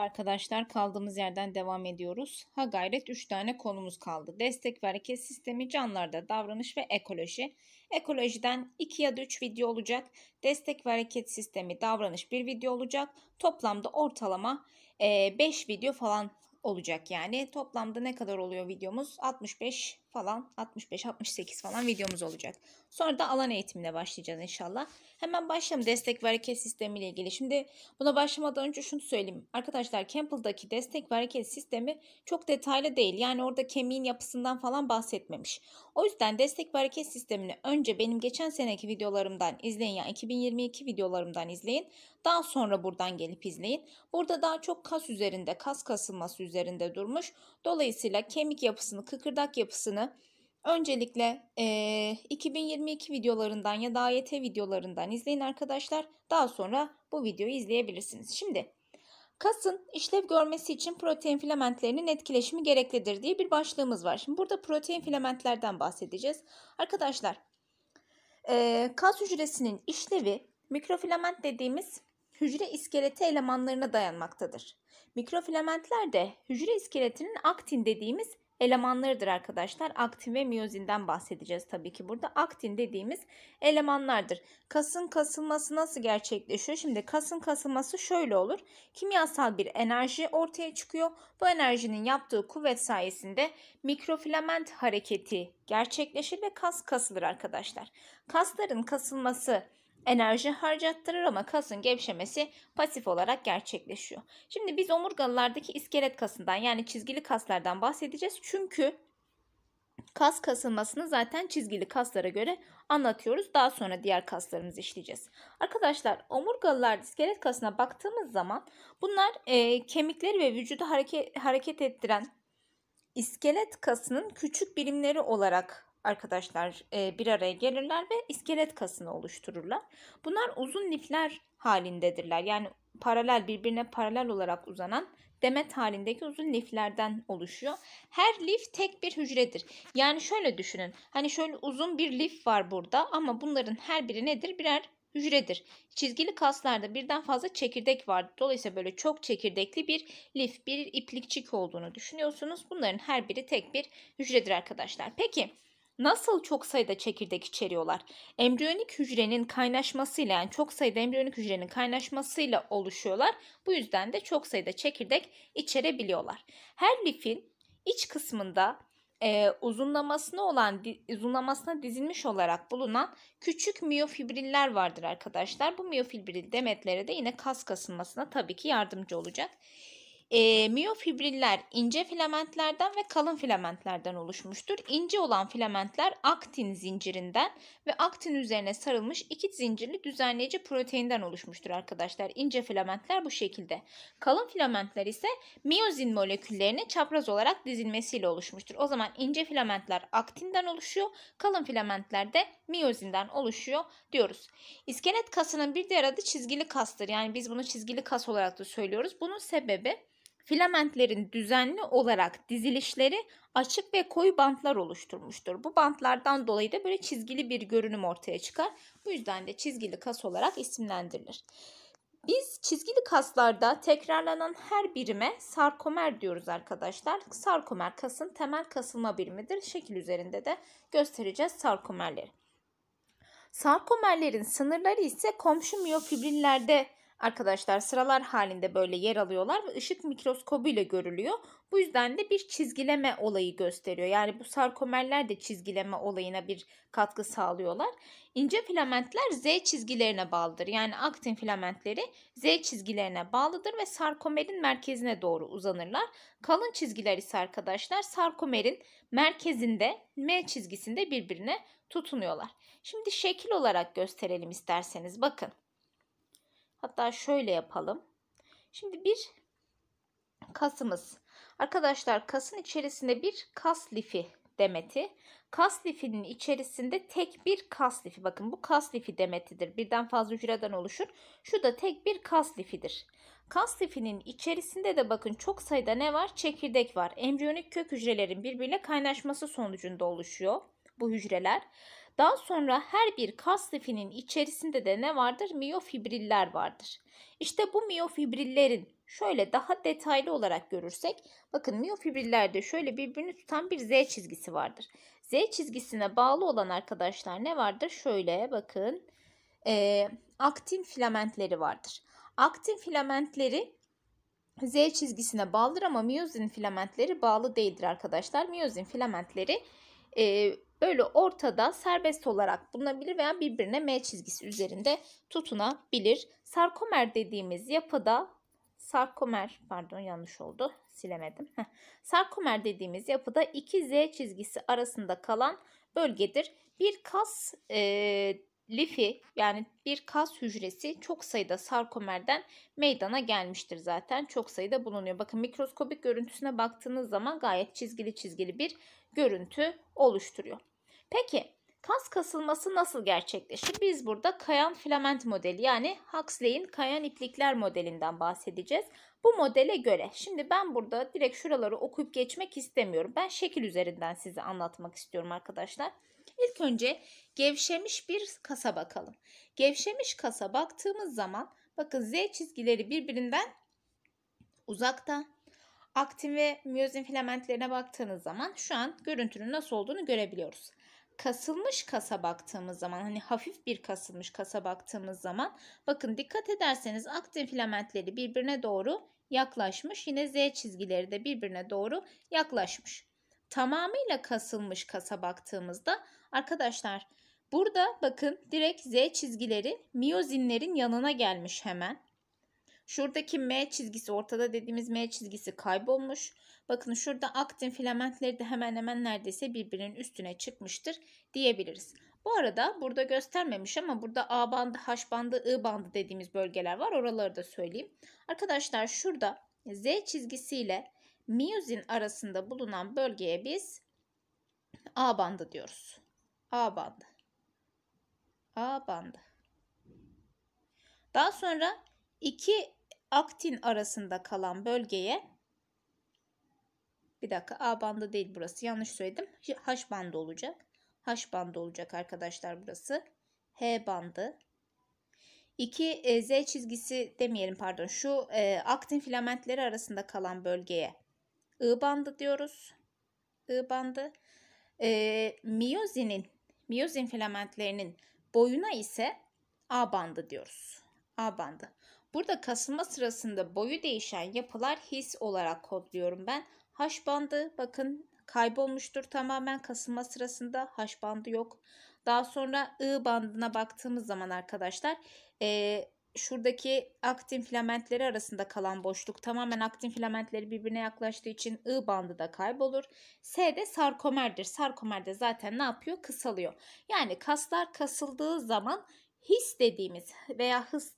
Arkadaşlar kaldığımız yerden devam ediyoruz. Ha gayret 3 tane konumuz kaldı. Destek ve hareket sistemi canlılarda davranış ve ekoloji. Ekolojiden 2 ya da 3 video olacak. Destek ve hareket sistemi davranış bir video olacak. Toplamda ortalama 5 video falan olacak yani. Toplamda ne kadar oluyor videomuz? 65 falan 65-68 falan videomuz olacak. Sonra da alan eğitimine başlayacağız inşallah. Hemen başlayalım destek ve hareket sistemi ile ilgili. Şimdi buna başlamadan önce şunu söyleyeyim. Arkadaşlar Campbell'daki destek ve hareket sistemi çok detaylı değil. Yani orada kemiğin yapısından falan bahsetmemiş. O yüzden destek ve hareket sistemini önce benim geçen seneki videolarımdan izleyin. Yani 2022 videolarımdan izleyin. Daha sonra buradan gelip izleyin. Burada daha çok kas üzerinde, kas kasılması üzerinde durmuş. Dolayısıyla kemik yapısını, kıkırdak yapısını videolarını öncelikle e, 2022 videolarından ya da AYT videolarından izleyin arkadaşlar. Daha sonra bu videoyu izleyebilirsiniz. Şimdi kasın işlev görmesi için protein filamentlerinin etkileşimi gereklidir diye bir başlığımız var. Şimdi burada protein filamentlerden bahsedeceğiz. Arkadaşlar e, kas hücresinin işlevi mikrofilament dediğimiz hücre iskeleti elemanlarına dayanmaktadır. Mikrofilamentler de hücre iskeletinin aktin dediğimiz elemanlarıdır arkadaşlar. Aktin ve miyozinden bahsedeceğiz tabii ki burada. Aktin dediğimiz elemanlardır. Kasın kasılması nasıl gerçekleşiyor? Şimdi kasın kasılması şöyle olur. Kimyasal bir enerji ortaya çıkıyor. Bu enerjinin yaptığı kuvvet sayesinde mikrofilament hareketi gerçekleşir ve kas kasılır arkadaşlar. Kasların kasılması enerji harcattırır ama kasın gevşemesi pasif olarak gerçekleşiyor. Şimdi biz omurgalılardaki iskelet kasından yani çizgili kaslardan bahsedeceğiz. Çünkü kas kasılmasını zaten çizgili kaslara göre anlatıyoruz. Daha sonra diğer kaslarımızı işleyeceğiz. Arkadaşlar omurgalılar iskelet kasına baktığımız zaman bunlar e, kemikleri ve vücudu hareket, hareket ettiren iskelet kasının küçük birimleri olarak arkadaşlar e, bir araya gelirler ve iskelet kasını oluştururlar. Bunlar uzun lifler halindedirler. Yani paralel birbirine paralel olarak uzanan demet halindeki uzun liflerden oluşuyor. Her lif tek bir hücredir. Yani şöyle düşünün. Hani şöyle uzun bir lif var burada ama bunların her biri nedir? Birer hücredir. Çizgili kaslarda birden fazla çekirdek vardır. Dolayısıyla böyle çok çekirdekli bir lif, bir iplikçik olduğunu düşünüyorsunuz. Bunların her biri tek bir hücredir arkadaşlar. Peki nasıl çok sayıda çekirdek içeriyorlar? Embriyonik hücrenin kaynaşmasıyla yani çok sayıda embriyonik hücrenin kaynaşmasıyla oluşuyorlar. Bu yüzden de çok sayıda çekirdek içerebiliyorlar. Her lifin iç kısmında e, uzunlamasına olan uzunlamasına dizilmiş olarak bulunan küçük miyofibriller vardır arkadaşlar. Bu miyofibril demetleri de yine kas kasılmasına tabii ki yardımcı olacak. E, miyofibriller ince filamentlerden ve kalın filamentlerden oluşmuştur. İnce olan filamentler aktin zincirinden ve aktin üzerine sarılmış iki zincirli düzenleyici proteinden oluşmuştur arkadaşlar. İnce filamentler bu şekilde. Kalın filamentler ise miyozin moleküllerinin çapraz olarak dizilmesiyle oluşmuştur. O zaman ince filamentler aktinden oluşuyor, kalın filamentler de miyozinden oluşuyor diyoruz. İskelet kasının bir diğer adı çizgili kastır. Yani biz bunu çizgili kas olarak da söylüyoruz. Bunun sebebi filamentlerin düzenli olarak dizilişleri açık ve koyu bantlar oluşturmuştur. Bu bantlardan dolayı da böyle çizgili bir görünüm ortaya çıkar. Bu yüzden de çizgili kas olarak isimlendirilir. Biz çizgili kaslarda tekrarlanan her birime sarkomer diyoruz arkadaşlar. Sarkomer kasın temel kasılma birimidir. Şekil üzerinde de göstereceğiz sarkomerleri. Sarkomerlerin sınırları ise komşu miyofibrinlerde Arkadaşlar sıralar halinde böyle yer alıyorlar ve ışık mikroskobuyla görülüyor. Bu yüzden de bir çizgileme olayı gösteriyor. Yani bu sarkomerler de çizgileme olayına bir katkı sağlıyorlar. İnce filamentler Z çizgilerine bağlıdır. Yani aktin filamentleri Z çizgilerine bağlıdır ve sarkomerin merkezine doğru uzanırlar. Kalın çizgiler ise arkadaşlar sarkomerin merkezinde M çizgisinde birbirine tutunuyorlar. Şimdi şekil olarak gösterelim isterseniz. Bakın. Hatta şöyle yapalım. Şimdi bir kasımız. Arkadaşlar kasın içerisinde bir kas lifi demeti. Kas lifinin içerisinde tek bir kas lifi. Bakın bu kas lifi demetidir. Birden fazla hücreden oluşur. Şu da tek bir kas lifidir. Kas lifinin içerisinde de bakın çok sayıda ne var? Çekirdek var. Embriyonik kök hücrelerin birbiriyle kaynaşması sonucunda oluşuyor bu hücreler. Daha sonra her bir kas lifinin içerisinde de ne vardır? Miyofibriller vardır. İşte bu miyofibrillerin şöyle daha detaylı olarak görürsek bakın miyofibrillerde şöyle birbirini tutan bir Z çizgisi vardır. Z çizgisine bağlı olan arkadaşlar ne vardır? Şöyle bakın e, aktin filamentleri vardır. Aktin filamentleri Z çizgisine bağlıdır ama miyozin filamentleri bağlı değildir arkadaşlar. Miyozin filamentleri e, böyle ortada serbest olarak bulunabilir veya birbirine M çizgisi üzerinde tutunabilir. Sarkomer dediğimiz yapıda sarkomer pardon yanlış oldu silemedim. Sarkomer dediğimiz yapıda 2 Z çizgisi arasında kalan bölgedir. Bir kas e, lifi yani bir kas hücresi çok sayıda sarkomerden meydana gelmiştir zaten. Çok sayıda bulunuyor. Bakın mikroskopik görüntüsüne baktığınız zaman gayet çizgili çizgili bir görüntü oluşturuyor. Peki kas kasılması nasıl gerçekleşir? Biz burada kayan filament modeli yani Huxley'in kayan iplikler modelinden bahsedeceğiz. Bu modele göre şimdi ben burada direkt şuraları okuyup geçmek istemiyorum. Ben şekil üzerinden size anlatmak istiyorum arkadaşlar. İlk önce gevşemiş bir kasa bakalım. Gevşemiş kasa baktığımız zaman bakın Z çizgileri birbirinden uzakta. Aktin ve miyozin filamentlerine baktığınız zaman şu an görüntünün nasıl olduğunu görebiliyoruz kasılmış kasa baktığımız zaman hani hafif bir kasılmış kasa baktığımız zaman bakın dikkat ederseniz aktin filamentleri birbirine doğru yaklaşmış. Yine Z çizgileri de birbirine doğru yaklaşmış. Tamamıyla kasılmış kasa baktığımızda arkadaşlar burada bakın direkt Z çizgileri miyozinlerin yanına gelmiş hemen. Şuradaki M çizgisi ortada dediğimiz M çizgisi kaybolmuş. Bakın şurada aktin filamentleri de hemen hemen neredeyse birbirinin üstüne çıkmıştır diyebiliriz. Bu arada burada göstermemiş ama burada A bandı, H bandı, I bandı dediğimiz bölgeler var. Oraları da söyleyeyim. Arkadaşlar şurada Z çizgisiyle miyozin arasında bulunan bölgeye biz A bandı diyoruz. A bandı. A bandı. Daha sonra iki aktin arasında kalan bölgeye bir dakika A bandı değil burası yanlış söyledim. H bandı olacak. H bandı olacak arkadaşlar burası. H bandı. 2 e, Z çizgisi demeyelim pardon şu e, aktin filamentleri arasında kalan bölgeye I bandı diyoruz. I bandı. E, miyozinin miyozin filamentlerinin boyuna ise A bandı diyoruz. A bandı. Burada kasılma sırasında boyu değişen yapılar his olarak kodluyorum ben. Haş bandı bakın kaybolmuştur tamamen kasılma sırasında haş bandı yok. Daha sonra I bandına baktığımız zaman arkadaşlar e, şuradaki aktin filamentleri arasında kalan boşluk tamamen aktin filamentleri birbirine yaklaştığı için I bandı da kaybolur. S de sarkomerdir. Sarkomer de zaten ne yapıyor? Kısalıyor. Yani kaslar kasıldığı zaman his dediğimiz veya hız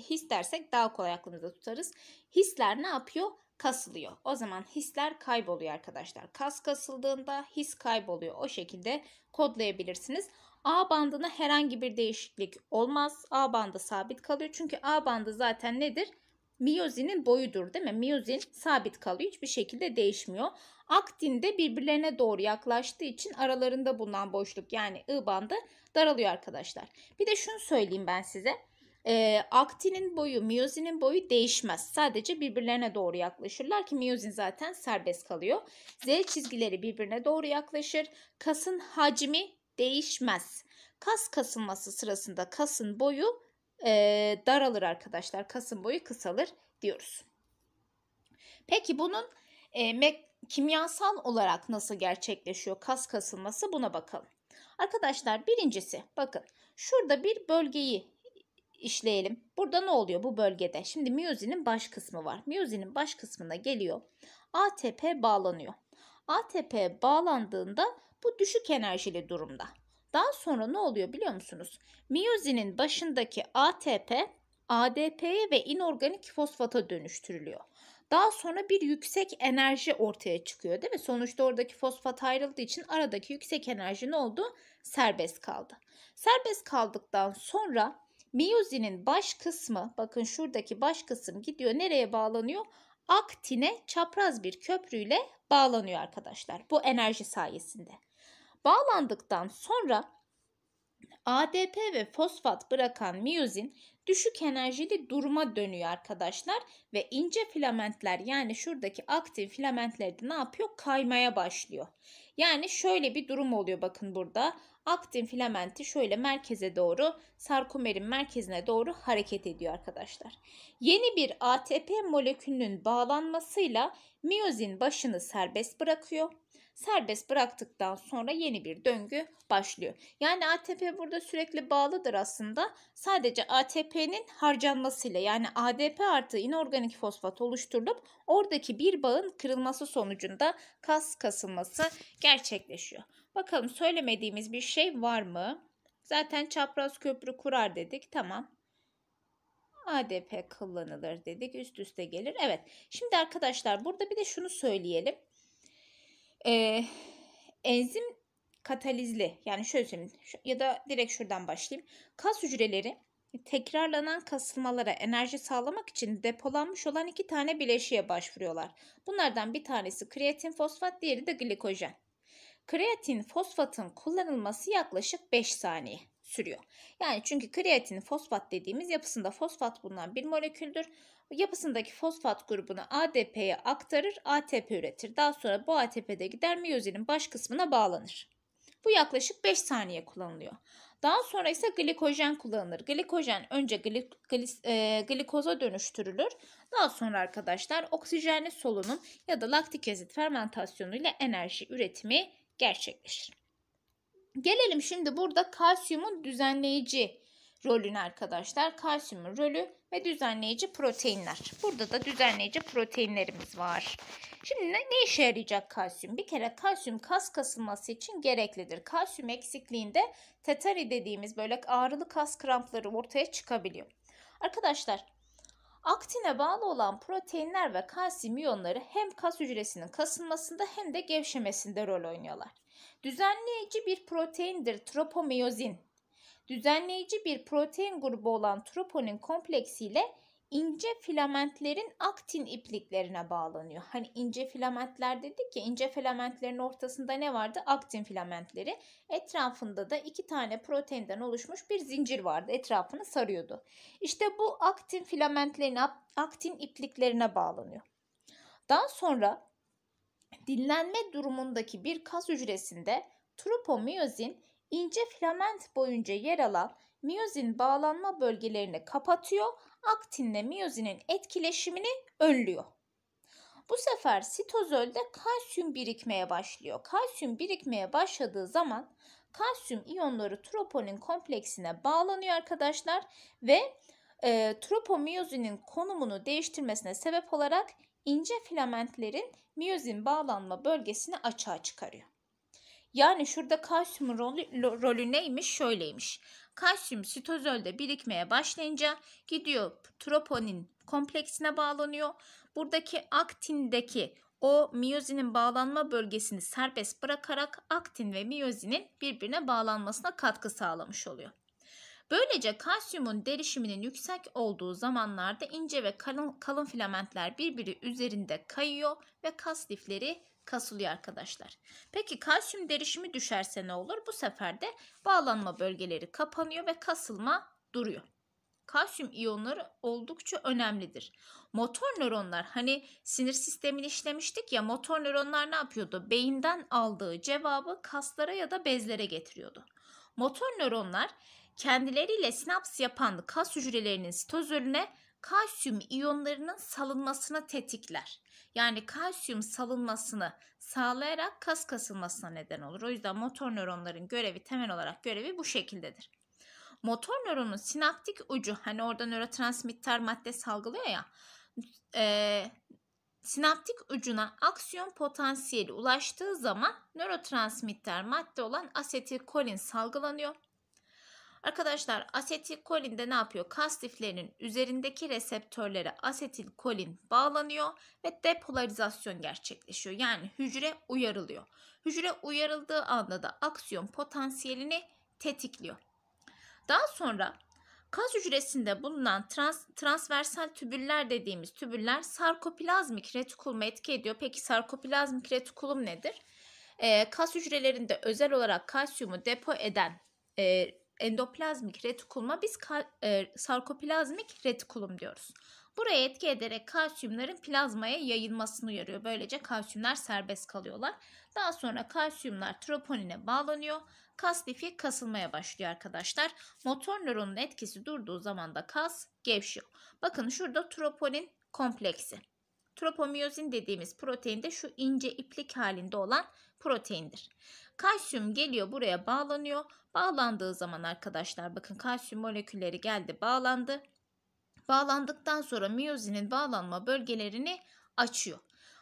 his dersek daha kolay aklımızda tutarız. Hisler ne yapıyor? Kasılıyor. O zaman hisler kayboluyor arkadaşlar. Kas kasıldığında his kayboluyor. O şekilde kodlayabilirsiniz. A bandına herhangi bir değişiklik olmaz. A bandı sabit kalıyor. Çünkü A bandı zaten nedir? Miyozinin boyudur değil mi? Miyozin sabit kalıyor. Hiçbir şekilde değişmiyor. Aktin de birbirlerine doğru yaklaştığı için aralarında bulunan boşluk yani I bandı daralıyor arkadaşlar. Bir de şunu söyleyeyim ben size. E, aktinin boyu, miyozinin boyu değişmez. Sadece birbirlerine doğru yaklaşırlar ki miyozin zaten serbest kalıyor. Z çizgileri birbirine doğru yaklaşır. Kasın hacmi değişmez. Kas kasılması sırasında kasın boyu e, daralır arkadaşlar. Kasın boyu kısalır diyoruz. Peki bunun e, kimyasal olarak nasıl gerçekleşiyor kas kasılması buna bakalım. Arkadaşlar birincisi bakın şurada bir bölgeyi işleyelim. Burada ne oluyor bu bölgede? Şimdi miyozinin baş kısmı var. Miyozinin baş kısmına geliyor. ATP bağlanıyor. ATP bağlandığında bu düşük enerjili durumda. Daha sonra ne oluyor biliyor musunuz? Miyozinin başındaki ATP ADP'ye ve inorganik fosfata dönüştürülüyor. Daha sonra bir yüksek enerji ortaya çıkıyor değil mi? Sonuçta oradaki fosfat ayrıldığı için aradaki yüksek enerji ne oldu? Serbest kaldı. Serbest kaldıktan sonra Miyozinin baş kısmı bakın şuradaki baş kısım gidiyor nereye bağlanıyor? Aktine çapraz bir köprüyle bağlanıyor arkadaşlar bu enerji sayesinde. Bağlandıktan sonra ADP ve fosfat bırakan miyozin düşük enerjili duruma dönüyor arkadaşlar ve ince filamentler yani şuradaki aktif filamentler de ne yapıyor? Kaymaya başlıyor. Yani şöyle bir durum oluyor bakın burada. Aktin filamenti şöyle merkeze doğru, sarkomerin merkezine doğru hareket ediyor arkadaşlar. Yeni bir ATP molekülünün bağlanmasıyla miyozin başını serbest bırakıyor. Serbest bıraktıktan sonra yeni bir döngü başlıyor. Yani ATP burada sürekli bağlıdır aslında. Sadece ATP'nin harcanmasıyla yani ADP artı inorganik fosfat oluşturulup oradaki bir bağın kırılması sonucunda kas kasılması gerçekleşiyor. Bakalım söylemediğimiz bir şey var mı? Zaten çapraz köprü kurar dedik. Tamam. ADP kullanılır dedik. Üst üste gelir. Evet. Şimdi arkadaşlar burada bir de şunu söyleyelim. Ee, enzim katalizli yani şöyle söyleyeyim ya da direkt şuradan başlayayım. Kas hücreleri tekrarlanan kasılmalara enerji sağlamak için depolanmış olan iki tane bileşiğe başvuruyorlar. Bunlardan bir tanesi kreatin fosfat, diğeri de glikojen. Kreatin fosfatın kullanılması yaklaşık 5 saniye sürüyor. Yani çünkü kreatin fosfat dediğimiz yapısında fosfat bulunan bir moleküldür. Yapısındaki fosfat grubunu ADP'ye aktarır, ATP üretir. Daha sonra bu ATP'de gider miyozinin baş kısmına bağlanır. Bu yaklaşık 5 saniye kullanılıyor. Daha sonra ise glikojen kullanılır. Glikojen önce gli, glis e, glikoza dönüştürülür. Daha sonra arkadaşlar oksijenli solunum ya da laktik asit fermentasyonu ile enerji üretimi gerçekleşir. Gelelim şimdi burada kalsiyumun düzenleyici rolünü arkadaşlar. Kalsiyumun rolü ve düzenleyici proteinler. Burada da düzenleyici proteinlerimiz var. Şimdi ne, ne işe yarayacak kalsiyum? Bir kere kalsiyum kas kasılması için gereklidir. Kalsiyum eksikliğinde tetari dediğimiz böyle ağrılı kas krampları ortaya çıkabiliyor. Arkadaşlar Aktine bağlı olan proteinler ve kalsiyum iyonları hem kas hücresinin kasılmasında hem de gevşemesinde rol oynuyorlar. Düzenleyici bir proteindir tropomiyozin. Düzenleyici bir protein grubu olan troponin kompleksiyle ince filamentlerin aktin ipliklerine bağlanıyor. Hani ince filamentler dedik ya ince filamentlerin ortasında ne vardı? Aktin filamentleri. Etrafında da iki tane proteinden oluşmuş bir zincir vardı. Etrafını sarıyordu. İşte bu aktin filamentlerine, aktin ipliklerine bağlanıyor. Daha sonra dinlenme durumundaki bir kas hücresinde tropomiyozin ince filament boyunca yer alan miyozin bağlanma bölgelerini kapatıyor aktinle miyozinin etkileşimini önlüyor. Bu sefer sitozolde kalsiyum birikmeye başlıyor. Kalsiyum birikmeye başladığı zaman kalsiyum iyonları troponin kompleksine bağlanıyor arkadaşlar ve e, tropomiyozinin konumunu değiştirmesine sebep olarak ince filamentlerin miyozin bağlanma bölgesini açığa çıkarıyor. Yani şurada kalsiyumun rolü, rolü neymiş? Şöyleymiş. Kalsiyum sitozolde birikmeye başlayınca gidiyor troponin kompleksine bağlanıyor. Buradaki aktindeki o miyozinin bağlanma bölgesini serbest bırakarak aktin ve miyozinin birbirine bağlanmasına katkı sağlamış oluyor. Böylece kalsiyumun derişiminin yüksek olduğu zamanlarda ince ve kalın, kalın filamentler birbiri üzerinde kayıyor ve kas lifleri kasılıyor arkadaşlar. Peki kalsiyum derişimi düşerse ne olur? Bu sefer de bağlanma bölgeleri kapanıyor ve kasılma duruyor. Kalsiyum iyonları oldukça önemlidir. Motor nöronlar hani sinir sistemini işlemiştik ya motor nöronlar ne yapıyordu? Beyinden aldığı cevabı kaslara ya da bezlere getiriyordu. Motor nöronlar kendileriyle sinaps yapan kas hücrelerinin sitozolüne kalsiyum iyonlarının salınmasını tetikler. Yani kalsiyum salınmasını sağlayarak kas kasılmasına neden olur. O yüzden motor nöronların görevi temel olarak görevi bu şekildedir. Motor nöronun sinaptik ucu hani orada nörotransmitter madde salgılıyor ya e, sinaptik ucuna aksiyon potansiyeli ulaştığı zaman nörotransmitter madde olan asetilkolin salgılanıyor Arkadaşlar asetilkolin de ne yapıyor? Kas liflerinin üzerindeki reseptörlere asetilkolin bağlanıyor ve depolarizasyon gerçekleşiyor. Yani hücre uyarılıyor. Hücre uyarıldığı anda da aksiyon potansiyelini tetikliyor. Daha sonra kas hücresinde bulunan trans, transversal tübüller dediğimiz tübüller sarkoplazmik retikuluma etki ediyor. Peki sarkoplazmik retikulum nedir? Ee, kas hücrelerinde özel olarak kalsiyumu depo eden e, endoplazmik retikuluma biz e, sarkoplazmik retikulum diyoruz. Buraya etki ederek kalsiyumların plazmaya yayılmasını uyarıyor. Böylece kalsiyumlar serbest kalıyorlar. Daha sonra kalsiyumlar troponine bağlanıyor. Kas lifi kasılmaya başlıyor arkadaşlar. Motor nöronun etkisi durduğu zaman da kas gevşiyor. Bakın şurada troponin kompleksi. Tropomiyozin dediğimiz protein de şu ince iplik halinde olan proteindir. Kalsiyum geliyor buraya bağlanıyor. Bağlandığı zaman arkadaşlar bakın kalsiyum molekülleri geldi bağlandı. Bağlandıktan sonra miyozinin bağlanma bölgelerini açıyor.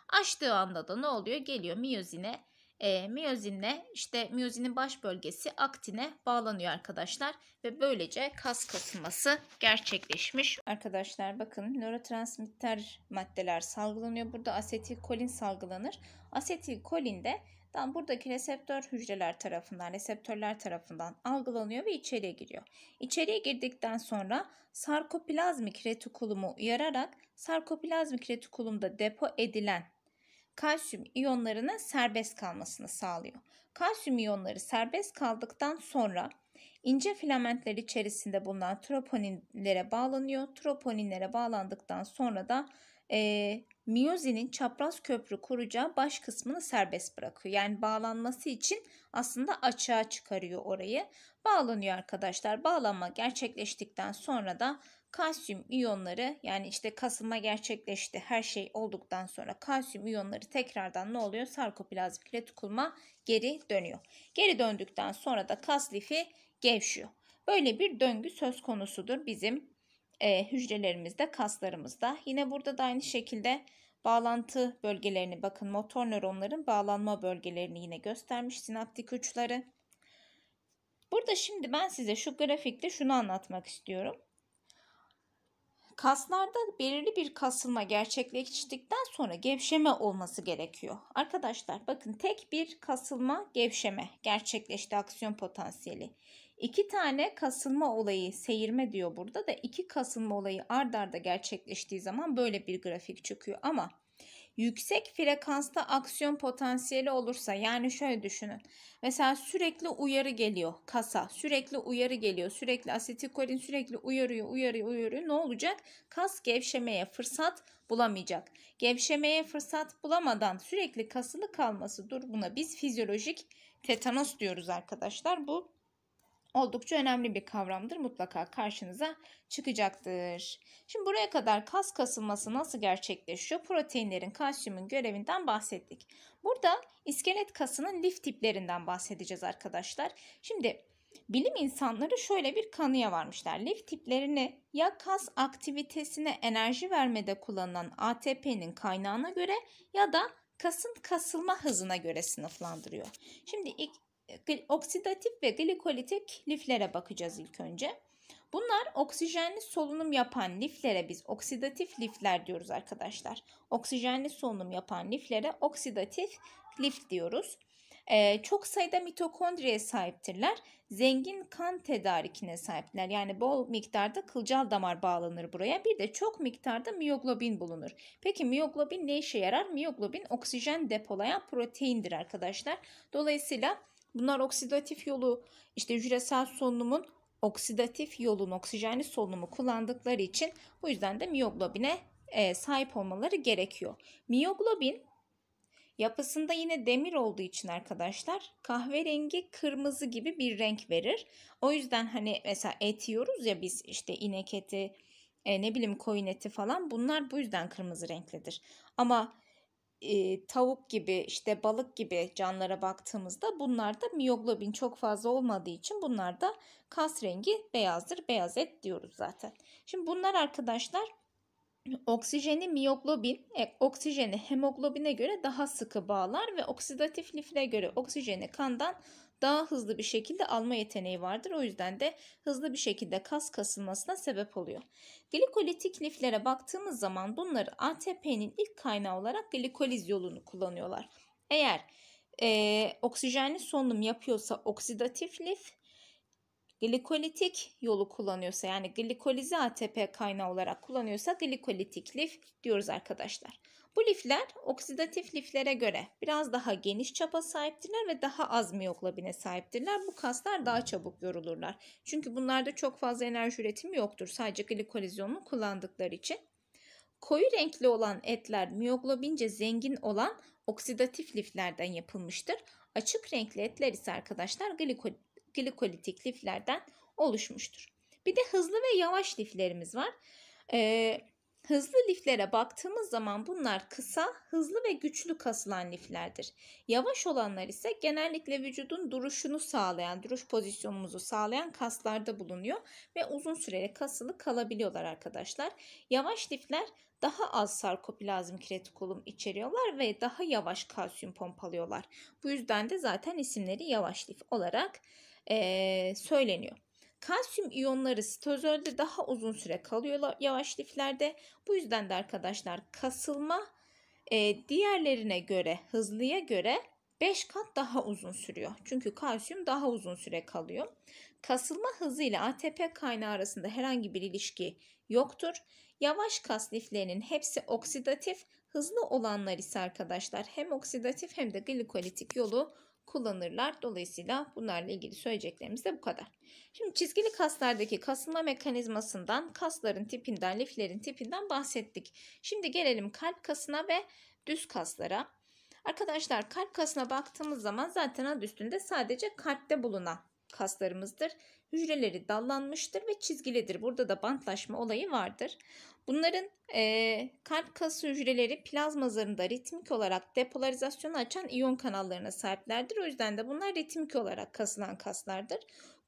Açtığı anda da ne oluyor? Geliyor miyozine. E, miyozinle işte miyozinin baş bölgesi aktine bağlanıyor arkadaşlar ve böylece kas kasılması gerçekleşmiş. Arkadaşlar bakın nörotransmitter maddeler salgılanıyor. Burada asetilkolin salgılanır. Asetilkolin de Dan buradaki reseptör hücreler tarafından, reseptörler tarafından algılanıyor ve içeriye giriyor. İçeriye girdikten sonra sarkoplazmik retikulumu uyararak sarkoplazmik retikulumda depo edilen kalsiyum iyonlarının serbest kalmasını sağlıyor. Kalsiyum iyonları serbest kaldıktan sonra ince filamentler içerisinde bulunan troponinlere bağlanıyor. Troponinlere bağlandıktan sonra da e, miyozinin çapraz köprü kuracağı baş kısmını serbest bırakıyor. Yani bağlanması için aslında açığa çıkarıyor orayı. Bağlanıyor arkadaşlar. Bağlanma gerçekleştikten sonra da kalsiyum iyonları yani işte kasılma gerçekleşti her şey olduktan sonra kalsiyum iyonları tekrardan ne oluyor? Sarkoplazmik retikulma geri dönüyor. Geri döndükten sonra da kas lifi gevşiyor. Böyle bir döngü söz konusudur bizim e, hücrelerimizde, kaslarımızda. Yine burada da aynı şekilde bağlantı bölgelerini bakın motor nöronların bağlanma bölgelerini yine göstermiş sinaptik uçları. Burada şimdi ben size şu grafikte şunu anlatmak istiyorum. Kaslarda belirli bir kasılma gerçekleştikten sonra gevşeme olması gerekiyor. Arkadaşlar bakın tek bir kasılma gevşeme gerçekleşti aksiyon potansiyeli. İki tane kasılma olayı seyirme diyor burada da iki kasılma olayı ard arda gerçekleştiği zaman böyle bir grafik çıkıyor ama yüksek frekansta aksiyon potansiyeli olursa yani şöyle düşünün. Mesela sürekli uyarı geliyor kasa sürekli uyarı geliyor sürekli asetilkolin sürekli uyarıyor uyarıyor uyarıyor ne olacak? Kas gevşemeye fırsat bulamayacak. Gevşemeye fırsat bulamadan sürekli kasılı kalması dur buna biz fizyolojik tetanos diyoruz arkadaşlar bu oldukça önemli bir kavramdır. Mutlaka karşınıza çıkacaktır. Şimdi buraya kadar kas kasılması nasıl gerçekleşiyor? Proteinlerin kalsiyumun görevinden bahsettik. Burada iskelet kasının lif tiplerinden bahsedeceğiz arkadaşlar. Şimdi bilim insanları şöyle bir kanıya varmışlar. Lif tiplerini ya kas aktivitesine enerji vermede kullanılan ATP'nin kaynağına göre ya da kasın kasılma hızına göre sınıflandırıyor. Şimdi ilk oksidatif ve glikolitik liflere bakacağız ilk önce. Bunlar oksijenli solunum yapan liflere biz oksidatif lifler diyoruz arkadaşlar. Oksijenli solunum yapan liflere oksidatif lif diyoruz. Ee, çok sayıda mitokondriye sahiptirler. Zengin kan tedarikine sahipler. Yani bol miktarda kılcal damar bağlanır buraya. Bir de çok miktarda miyoglobin bulunur. Peki miyoglobin ne işe yarar? Miyoglobin oksijen depolayan proteindir arkadaşlar. Dolayısıyla Bunlar oksidatif yolu işte hücresel solunumun oksidatif yolun oksijenli solunumu kullandıkları için bu yüzden de miyoglobine e, sahip olmaları gerekiyor. Miyoglobin yapısında yine demir olduğu için arkadaşlar kahverengi kırmızı gibi bir renk verir. O yüzden hani mesela et yiyoruz ya biz işte inek eti e, ne bileyim koyun eti falan bunlar bu yüzden kırmızı renklidir. Ama e, tavuk gibi işte balık gibi canlara baktığımızda bunlarda miyoglobin çok fazla olmadığı için bunlar da kas rengi beyazdır. Beyaz et diyoruz zaten. Şimdi bunlar arkadaşlar oksijeni miyoglobin, e, oksijeni hemoglobine göre daha sıkı bağlar ve oksidatif lifle göre oksijeni kandan daha hızlı bir şekilde alma yeteneği vardır. O yüzden de hızlı bir şekilde kas kasılmasına sebep oluyor. Glikolitik liflere baktığımız zaman bunları ATP'nin ilk kaynağı olarak glikoliz yolunu kullanıyorlar. Eğer e, oksijenli solunum yapıyorsa oksidatif lif, glikolitik yolu kullanıyorsa yani glikolizi ATP kaynağı olarak kullanıyorsa glikolitik lif diyoruz arkadaşlar. Bu lifler oksidatif liflere göre biraz daha geniş çapa sahiptirler ve daha az miyoglobine sahiptirler. Bu kaslar daha çabuk yorulurlar. Çünkü bunlarda çok fazla enerji üretimi yoktur. Sadece glikolezyonunu kullandıkları için. Koyu renkli olan etler miyoglobince zengin olan oksidatif liflerden yapılmıştır. Açık renkli etler ise arkadaşlar gliko, glikolitik liflerden oluşmuştur. Bir de hızlı ve yavaş liflerimiz var. Ee, Hızlı liflere baktığımız zaman bunlar kısa, hızlı ve güçlü kasılan liflerdir. Yavaş olanlar ise genellikle vücudun duruşunu sağlayan, duruş pozisyonumuzu sağlayan kaslarda bulunuyor ve uzun süreli kasılı kalabiliyorlar arkadaşlar. Yavaş lifler daha az sarkoplazm kretikulum içeriyorlar ve daha yavaş kalsiyum pompalıyorlar. Bu yüzden de zaten isimleri yavaş lif olarak ee, söyleniyor. Kalsiyum iyonları sitozolde daha uzun süre kalıyor yavaş liflerde. Bu yüzden de arkadaşlar kasılma e, diğerlerine göre hızlıya göre 5 kat daha uzun sürüyor. Çünkü kalsiyum daha uzun süre kalıyor. Kasılma hızı ile ATP kaynağı arasında herhangi bir ilişki yoktur. Yavaş kas liflerinin hepsi oksidatif, hızlı olanlar ise arkadaşlar hem oksidatif hem de glikolitik yolu kullanırlar. Dolayısıyla bunlarla ilgili söyleyeceklerimiz de bu kadar. Şimdi çizgili kaslardaki kasılma mekanizmasından, kasların tipinden, liflerin tipinden bahsettik. Şimdi gelelim kalp kasına ve düz kaslara. Arkadaşlar kalp kasına baktığımız zaman zaten adı üstünde sadece kalpte bulunan kaslarımızdır hücreleri dallanmıştır ve çizgilidir. Burada da bantlaşma olayı vardır. Bunların e, kalp kası hücreleri plazma zarında ritmik olarak depolarizasyonu açan iyon kanallarına sahiplerdir. O yüzden de bunlar ritmik olarak kasılan kaslardır.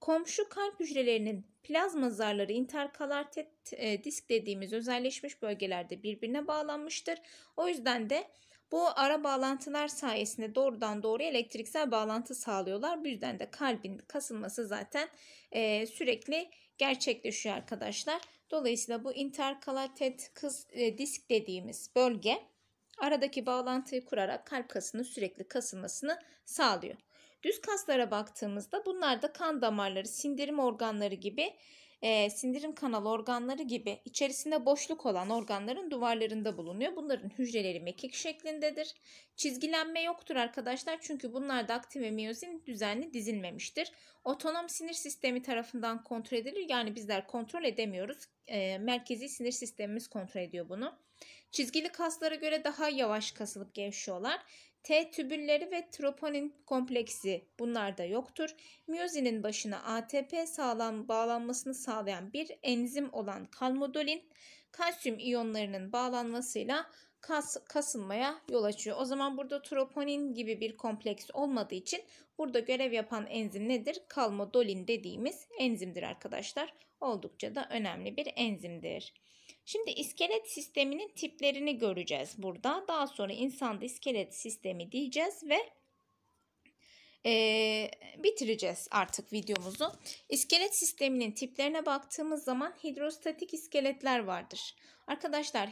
Komşu kalp hücrelerinin plazma zarları interkalar tet, e, disk dediğimiz özelleşmiş bölgelerde birbirine bağlanmıştır. O yüzden de bu ara bağlantılar sayesinde doğrudan doğruya elektriksel bağlantı sağlıyorlar. Bu de kalbin kasılması zaten e, sürekli gerçekleşiyor arkadaşlar. Dolayısıyla bu interkalatet kız e, disk dediğimiz bölge aradaki bağlantıyı kurarak kalp kasının sürekli kasılmasını sağlıyor. Düz kaslara baktığımızda bunlar da kan damarları, sindirim organları gibi e, sindirim kanal organları gibi içerisinde boşluk olan organların duvarlarında bulunuyor. Bunların hücreleri mekik şeklindedir. Çizgilenme yoktur arkadaşlar çünkü bunlarda aktin ve miyozin düzenli dizilmemiştir. Otonom sinir sistemi tarafından kontrol edilir. Yani bizler kontrol edemiyoruz. E, merkezi sinir sistemimiz kontrol ediyor bunu. Çizgili kaslara göre daha yavaş kasılıp gevşiyorlar T tübülleri ve troponin kompleksi bunlar da yoktur. Miyozinin başına ATP sağlam bağlanmasını sağlayan bir enzim olan kalmodolin kalsiyum iyonlarının bağlanmasıyla kas, kasılmaya yol açıyor. O zaman burada troponin gibi bir kompleks olmadığı için burada görev yapan enzim nedir? Kalmodolin dediğimiz enzimdir arkadaşlar. Oldukça da önemli bir enzimdir. Şimdi iskelet sisteminin tiplerini göreceğiz burada. Daha sonra insanda iskelet sistemi diyeceğiz ve e, bitireceğiz artık videomuzu. İskelet sisteminin tiplerine baktığımız zaman hidrostatik iskeletler vardır. Arkadaşlar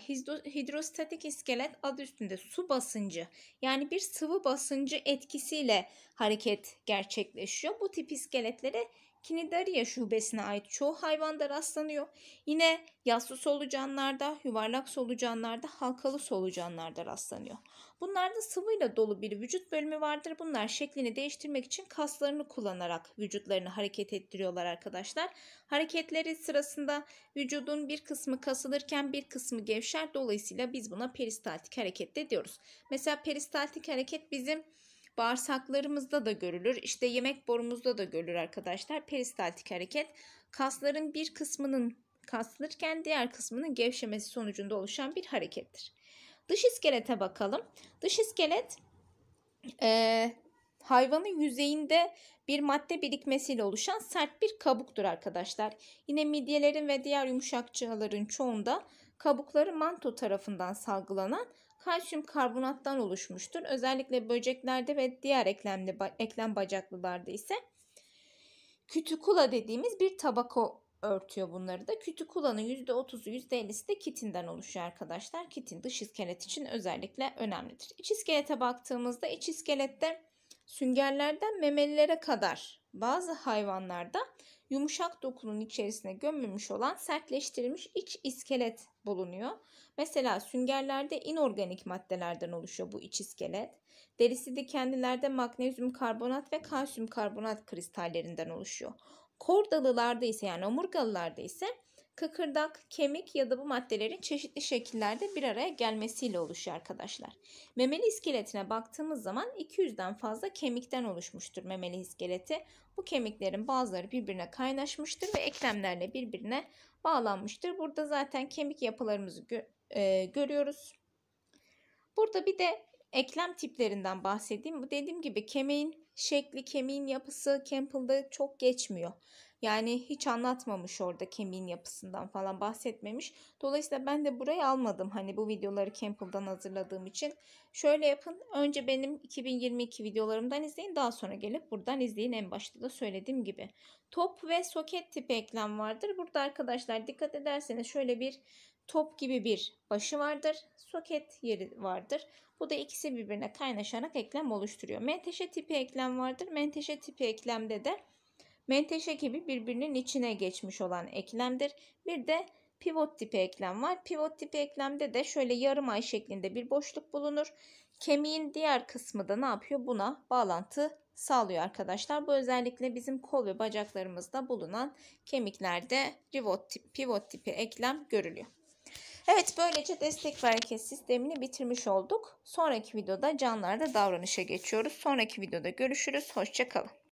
hidrostatik iskelet adı üstünde su basıncı yani bir sıvı basıncı etkisiyle hareket gerçekleşiyor. Bu tip iskeletlere Cnidaria şubesine ait çoğu hayvanda rastlanıyor. Yine yassı solucanlarda, yuvarlak solucanlarda, halkalı solucanlarda rastlanıyor. Bunlarda sıvıyla dolu bir vücut bölümü vardır. Bunlar şeklini değiştirmek için kaslarını kullanarak vücutlarını hareket ettiriyorlar arkadaşlar. Hareketleri sırasında vücudun bir kısmı kasılırken bir kısmı gevşer. Dolayısıyla biz buna peristaltik hareket de diyoruz. Mesela peristaltik hareket bizim Bağırsaklarımızda da görülür. İşte yemek borumuzda da görülür arkadaşlar. Peristaltik hareket kasların bir kısmının kasılırken diğer kısmının gevşemesi sonucunda oluşan bir harekettir. Dış iskelete bakalım. Dış iskelet e, hayvanın yüzeyinde bir madde birikmesiyle oluşan sert bir kabuktur arkadaşlar. Yine midyelerin ve diğer yumuşakçıların çoğunda kabukları manto tarafından salgılanan kalsiyum karbonattan oluşmuştur. Özellikle böceklerde ve diğer eklemli, eklem bacaklılarda ise kütükula dediğimiz bir tabaka örtüyor bunları da. Kütükulanın %30'u %50'si de kitinden oluşuyor arkadaşlar. Kitin dış iskelet için özellikle önemlidir. İç iskelete baktığımızda iç iskelette süngerlerden memelilere kadar bazı hayvanlarda yumuşak dokunun içerisine gömülmüş olan sertleştirilmiş iç iskelet bulunuyor. Mesela süngerlerde inorganik maddelerden oluşuyor bu iç iskelet. derisi de kendilerde magnezyum karbonat ve kalsiyum karbonat kristallerinden oluşuyor. Kordalılarda ise yani omurgalılarda ise kıkırdak, kemik ya da bu maddelerin çeşitli şekillerde bir araya gelmesiyle oluşuyor arkadaşlar. Memeli iskeletine baktığımız zaman 200'den fazla kemikten oluşmuştur memeli iskeleti. Bu kemiklerin bazıları birbirine kaynaşmıştır ve eklemlerle birbirine bağlanmıştır. Burada zaten kemik yapılarımızı gö e, görüyoruz. Burada bir de eklem tiplerinden bahsedeyim. Bu dediğim gibi kemiğin şekli, kemiğin yapısı Campbell'da çok geçmiyor. Yani hiç anlatmamış orada kemiğin yapısından falan bahsetmemiş. Dolayısıyla ben de burayı almadım hani bu videoları Campbell'dan hazırladığım için. Şöyle yapın önce benim 2022 videolarımdan izleyin daha sonra gelip buradan izleyin en başta da söylediğim gibi. Top ve soket tipi eklem vardır. Burada arkadaşlar dikkat ederseniz şöyle bir top gibi bir başı vardır. Soket yeri vardır. Bu da ikisi birbirine kaynaşarak eklem oluşturuyor. Menteşe tipi eklem vardır. Menteşe tipi eklemde de Menteşe gibi birbirinin içine geçmiş olan eklemdir. Bir de pivot tipi eklem var. Pivot tipi eklemde de şöyle yarım ay şeklinde bir boşluk bulunur. Kemiğin diğer kısmı da ne yapıyor? Buna bağlantı sağlıyor arkadaşlar. Bu özellikle bizim kol ve bacaklarımızda bulunan kemiklerde pivot, tip, pivot tipi eklem görülüyor. Evet böylece destek ve hareket sistemini bitirmiş olduk. Sonraki videoda canlarda davranışa geçiyoruz. Sonraki videoda görüşürüz. Hoşçakalın.